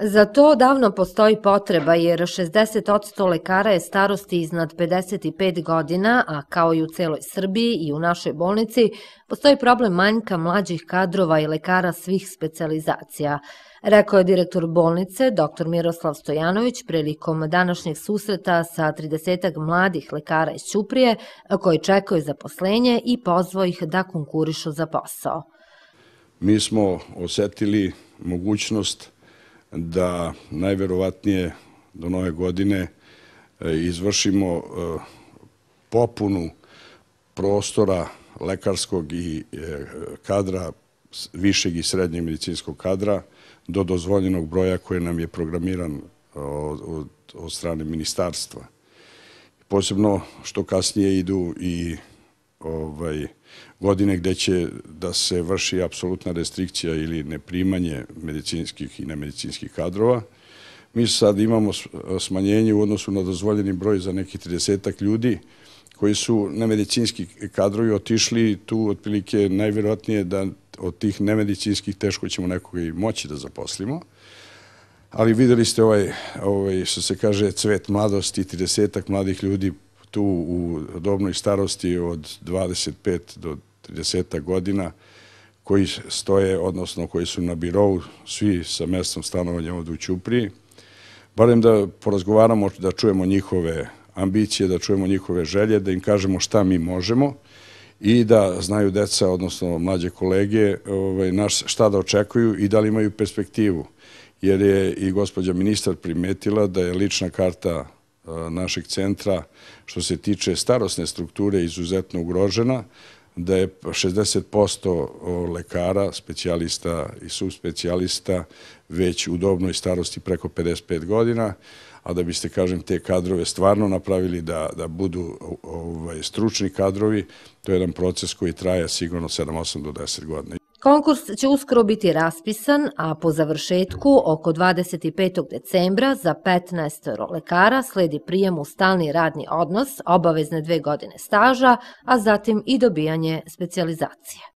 Za to davno postoji potreba jer 60% lekara je starosti iznad 55 godina, a kao i u celoj Srbiji i u našoj bolnici, postoji problem manjka mlađih kadrova i lekara svih specializacija. Rekao je direktor bolnice, dr. Miroslav Stojanović, prilikom današnjeg susreta sa 30 mladih lekara iz Ćuprije, koji čekaju zaposlenje i pozvao ih da konkurišu za posao. Mi smo osetili mogućnost lekara, da najverovatnije do nove godine e, izvršimo e, popunu prostora lekarskog i e, kadra, višeg i srednjeg medicinskog kadra do dozvoljenog broja koje nam je programiran od strane ministarstva. Posebno što kasnije idu i ovaj, godine gdje će da se vrši apsolutna restrikcija ili neprimanje medicinskih i nemedicinskih kadrova. Mi sad imamo smanjenje u odnosu na dozvoljeni broj za nekih 30 ljudi koji su nemedicinski kadrovi otišli tu otprilike najvjerojatnije da od tih nemedicinskih teško ćemo nekoga i moći da zaposlimo. Ali videli ste ovaj, ovaj, što se kaže, cvet mladosti, 30 mladih ljudi tu u dobnoj starosti od 25 do 30 godina koji stoje, odnosno koji su na birovu, svi sa mjestom stanovanja ovdje u Ćupriji. Barem da porazgovaramo, da čujemo njihove ambicije, da čujemo njihove želje, da im kažemo šta mi možemo i da znaju deca, odnosno mlađe kolege, ovaj, šta da očekuju i da li imaju perspektivu. Jer je i gospođa ministar primetila da je lična karta E, našeg centra što se tiče starostne strukture izuzetno ugrožena, da je 60% lekara, specijalista i subspecijalista već u dobnoj starosti preko 55 godina, a da biste, kažem, te kadrove stvarno napravili da budu ovaj, stručni kadrovi, to je jedan proces koji traja sigurno 7-8 do 10 godina. Konkurs će uskoro biti raspisan, a po završetku oko 25. decembra za 15. lekara sledi prijem u stalni radni odnos, obavezne dve godine staža, a zatim i dobijanje specializacije.